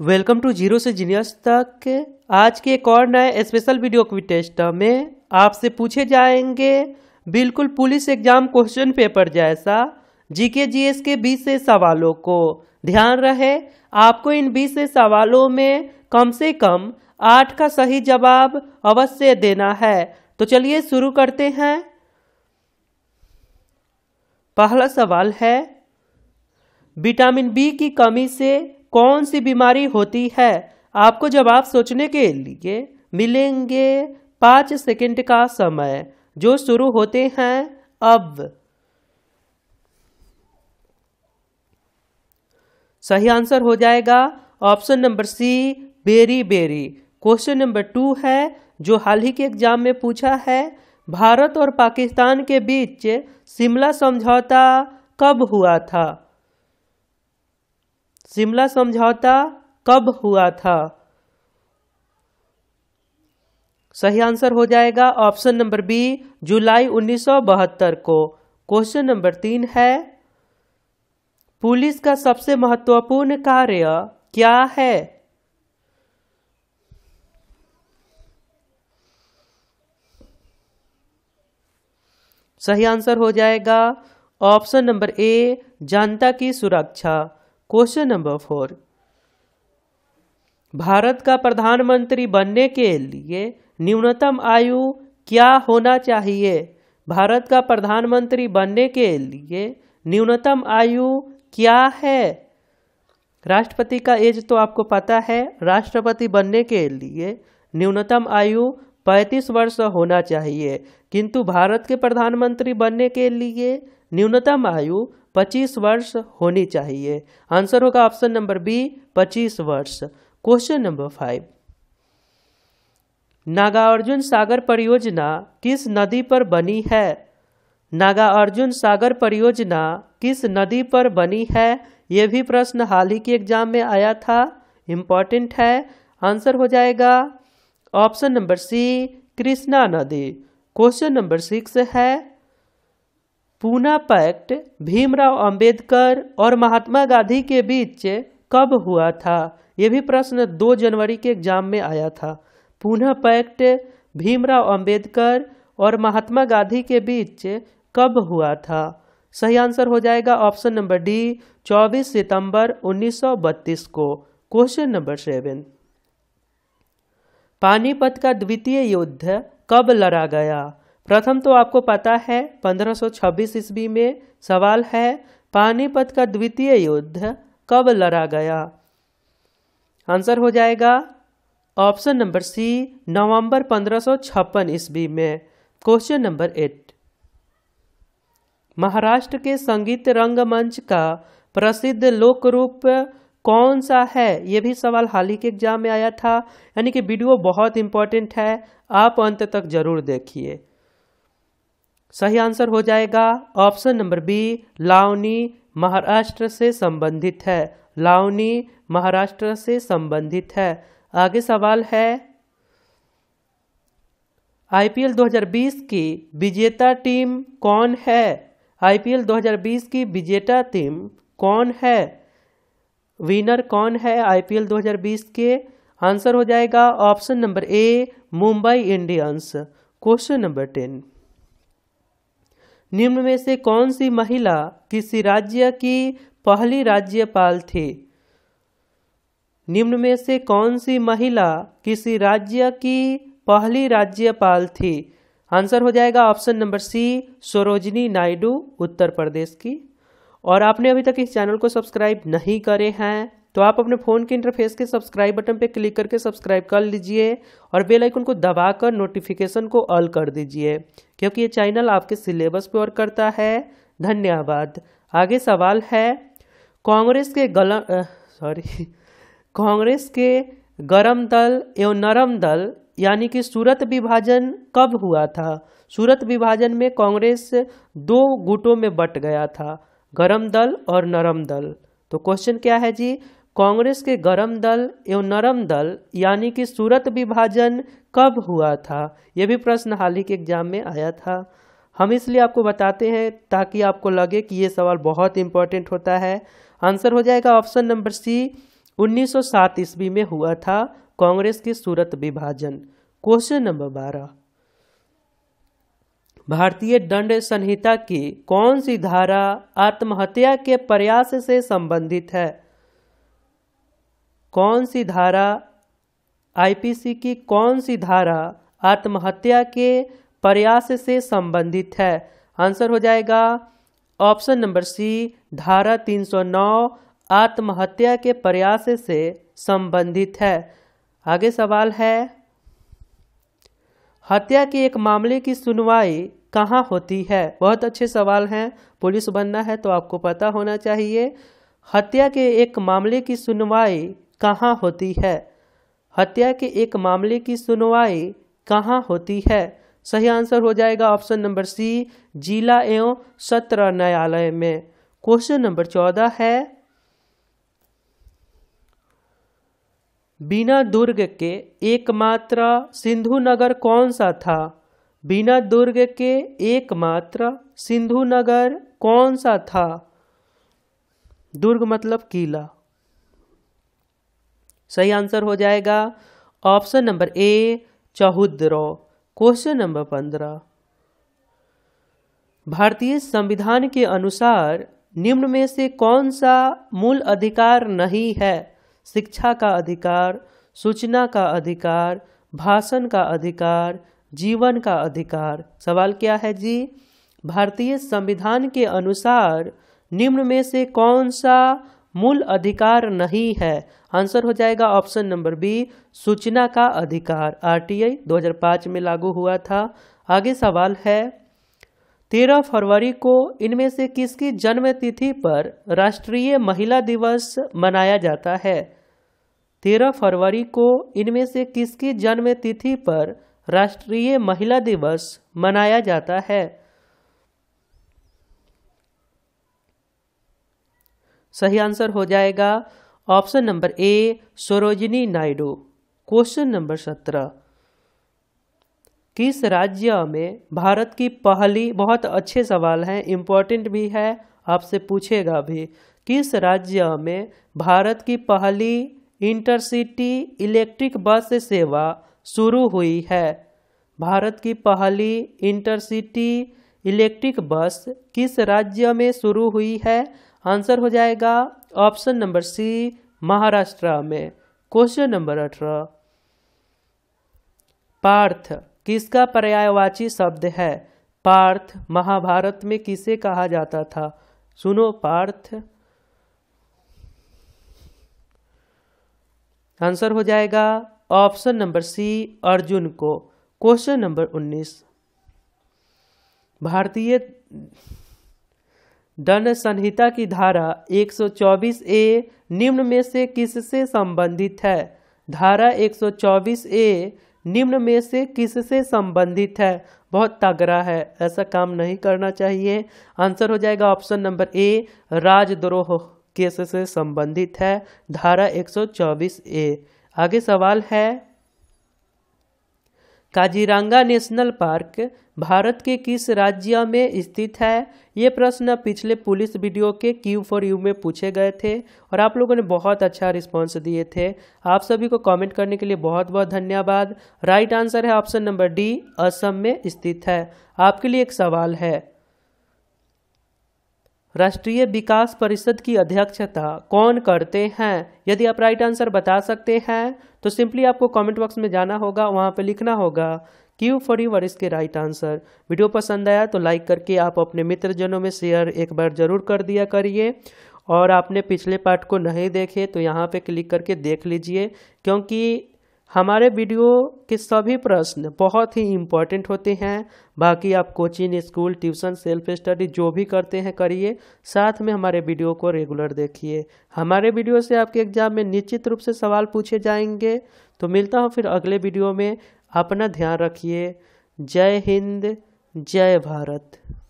welcome to zero से genius तक आज के एक और नए स्पेशल वीडियो क्विक टेस्ट में आपसे पूछे जाएंगे बिल्कुल पुलिस एग्जाम क्वेश्चन पेपर जैसा जीके जीएस के बीस से सवालों को ध्यान रहे आपको इन बीस से सवालों में कम से कम आठ का सही जवाब अवश्य देना है तो चलिए शुरू करते हैं पहला सवाल है विटामिन बी की कमी से कौन सी बीमारी होती है आपको जवाब सोचने के लिए मिलेंगे पाँच सेकंड का समय जो शुरू होते हैं अब सही आंसर हो जाएगा option number C beriberi question number two है जो हाल ही के एग्जाम में पूछा है भारत और पाकिस्तान के बीच शिमला समझौता कब हुआ था शिमला समझौता कब हुआ था सही आंसर हो जाएगा ऑप्शन नंबर बी जुलाई 1972 को क्वेश्चन नंबर तीन है पुलिस का सबसे महत्वपूर्ण कार्य क्या है सही आंसर हो जाएगा ऑप्शन नंबर ए जनता की सुरक्षा क्वेश्चन नंबर फोर भारत का प्रधानमंत्री बनने के लिए न्यूनतम आयु क्या होना चाहिए भारत का प्रधानमंत्री बनने के लिए न्यूनतम आयु क्या है राष्ट्रपति का एज तो आपको पता है राष्ट्रपति बनने के लिए न्यूनतम आयु 35 वर्ष होना चाहिए किंतु भारत के प्रधानमंत्री बनने के लिए न्यूनतम आयु पच्चीस वर्ष होनी चाहिए आंसर होगा ऑप्शन नंबर बी पच्चीस वर्ष question number five Nagarjuna Sagar परियोजना किस नदी पर बनी है नागार्जुन सागर परियोजना किस नदी पर बनी है यह भी प्रश्न हाल ही के एग्जाम में आया था इम्पॉर्टेंट है आंसर हो जाएगा ऑप्शन नंबर सी कृष्णा नदी क्वेश्चन नंबर सिक्स है पूना पैक्ट भीमराव अंबेडकर और महात्मा गांधी के बीच कब हुआ था यह भी प्रश्न 2 जनवरी के एग्जाम में आया था पूना पैक्ट भीमराव अंबेडकर और महात्मा गांधी के बीच कब हुआ था सही आंसर हो जाएगा ऑप्शन नंबर डी 24 सितंबर 1932 को क्वेश्चन नंबर सेवन पानीपत का द्वितीय युद्ध कब लड़ा गया प्रथम तो आपको पता है 1526 ईस्वी में सवाल है पानीपत का द्वितीय युद्ध कब लड़ा गया आंसर हो जाएगा ऑप्शन नंबर सी नवंबर 1556 ईस्वी में क्वेश्चन नंबर एट महाराष्ट्र के संगीत रंगमंच का प्रसिद्ध लोक रूप कौन सा है ये भी सवाल हाल ही के एग्जाम में आया था यानी कि वीडियो बहुत इंपॉर्टेंट है आप अंत तक जरूर देखिए सही आंसर हो जाएगा option number B Lavani Maharashtra से संबंधित है लावनी महाराष्ट्र से संबंधित है आगे सवाल है आईपीएल 2020 की विजेता टीम कौन है आईपीएल 2020 की विजेता टीम कौन है विनर कौन है आईपीएल 2020 के आंसर हो जाएगा option number A Mumbai Indians question number ten निम्न में से कौन सी महिला किसी राज्य की पहली राज्यपाल थी निम्न में से कौन सी महिला किसी राज्य की पहली राज्यपाल थी आंसर हो जाएगा option number C Sarojini Naidu Uttar Pradesh की और आपने अभी तक इस चैनल को सब्सक्राइब नहीं करे हैं तो आप अपने फ़ोन के इंटरफेस के सब्सक्राइब बटन पर क्लिक करके सब्सक्राइब कर लीजिए और बेल आइकन को दबाकर नोटिफिकेशन को ऑल कर दीजिए क्योंकि ये चैनल आपके सिलेबस पर वर्क करता है धन्यवाद आगे सवाल है कांग्रेस के गल सॉरी कांग्रेस के गरम दल एवं नरम दल यानी कि सूरत विभाजन कब हुआ था सूरत विभाजन में कांग्रेस दो गुटों में बट गया था गरम दल और नरम दल तो क्वेश्चन क्या है जी कांग्रेस के गरम दल एवं नरम दल यानी कि सूरत विभाजन कब हुआ था यह भी प्रश्न हाल ही के एग्जाम में आया था हम इसलिए आपको बताते हैं ताकि आपको लगे कि ये सवाल बहुत इंपॉर्टेंट होता है आंसर हो जाएगा ऑप्शन नंबर सी 1907 ईस्वी में हुआ था कांग्रेस के सूरत विभाजन क्वेश्चन नंबर बारह भारतीय दंड संहिता की कौन सी धारा आत्महत्या के प्रयास से संबंधित है कौन सी धारा आईपीसी की कौन सी धारा आत्महत्या के प्रयास से संबंधित है आंसर हो जाएगा ऑप्शन नंबर सी धारा 309 आत्महत्या के प्रयास से संबंधित है आगे सवाल है हत्या के एक मामले की सुनवाई कहाँ होती है बहुत अच्छे सवाल हैं पुलिस बनना है तो आपको पता होना चाहिए हत्या के एक मामले की सुनवाई कहाँ होती है हत्या के एक मामले की सुनवाई कहाँ होती है सही आंसर हो जाएगा ऑप्शन नंबर सी जिला एवं सत्र न्यायालय में क्वेश्चन नंबर चौदह है बिना दुर्ग के एकमात्र सिंधु नगर कौन सा था बिना दुर्ग के एकमात्र सिंधु नगर कौन सा था दुर्ग मतलब किला सही आंसर हो जाएगा ऑप्शन नंबर ए चौहद्रो क्वेश्चन नंबर पंद्रह भारतीय संविधान के अनुसार निम्न में से कौन सा मूल अधिकार नहीं है शिक्षा का अधिकार सूचना का अधिकार भाषण का अधिकार जीवन का अधिकार सवाल क्या है जी भारतीय संविधान के अनुसार निम्न में से कौन सा मूल अधिकार नहीं है आंसर हो जाएगा ऑप्शन नंबर बी सूचना का अधिकार आरटीआई 2005 में लागू हुआ था आगे सवाल है तेरह फरवरी को इनमें से किसकी जन्म तिथि पर राष्ट्रीय महिला दिवस मनाया जाता है तेरह फरवरी को इनमें से किसकी जन्म तिथि पर राष्ट्रीय महिला दिवस मनाया जाता है सही आंसर हो जाएगा option number A Sarojini Naidu question number सत्रह किस राज्य में भारत की पहली बहुत अच्छे सवाल हैं इम्पोर्टेंट भी है आपसे पूछेगा भी किस राज्य में भारत की पहली इंटरसिटी इलेक्ट्रिक बस सेवा शुरू हुई है भारत की पहली इंटरसिटी इलेक्ट्रिक बस किस राज्य में शुरू हुई है आंसर हो जाएगा ऑप्शन नंबर सी महाराष्ट्र में क्वेश्चन नंबर अठारह पार्थ किसका पर्यायवाची शब्द है पार्थ महाभारत में किसे कहा जाता था सुनो पार्थ आंसर हो जाएगा ऑप्शन नंबर सी अर्जुन को क्वेश्चन नंबर उन्नीस भारतीय दंड संहिता की धारा 124 ए निम्न में से किससे संबंधित है धारा 124 ए निम्न में से किससे संबंधित है बहुत तगड़ा है ऐसा काम नहीं करना चाहिए आंसर हो जाएगा ऑप्शन नंबर ए राजद्रोह केस से संबंधित है धारा 124 ए आगे सवाल है काजीरंगा नेशनल पार्क भारत के किस राज्य में स्थित है ये प्रश्न पिछले पुलिस वीडियो के क्यू फॉर यू में पूछे गए थे और आप लोगों ने बहुत अच्छा रिस्पांस दिए थे आप सभी को कमेंट करने के लिए बहुत बहुत धन्यवाद राइट आंसर है ऑप्शन नंबर डी असम में स्थित है आपके लिए एक सवाल है राष्ट्रीय विकास परिषद की अध्यक्षता कौन करते हैं यदि आप राइट आंसर बता सकते हैं तो सिंपली आपको कमेंट बॉक्स में जाना होगा वहाँ पे लिखना होगा क्यू फॉर यूर इसके राइट आंसर वीडियो पसंद आया तो लाइक करके आप अपने मित्रजनों में शेयर एक बार ज़रूर कर दिया करिए और आपने पिछले पार्ट को नहीं देखे तो यहाँ पे क्लिक करके देख लीजिए क्योंकि हमारे वीडियो के सभी प्रश्न बहुत ही इम्पॉर्टेंट होते हैं बाकी आप coaching school tuition self study जो भी करते हैं करिए साथ में हमारे वीडियो को रेगुलर देखिए हमारे वीडियो से आपके एग्जाम में निश्चित रूप से सवाल पूछे जाएंगे तो मिलता हूँ फिर अगले वीडियो में अपना ध्यान रखिए जय हिंद जय भारत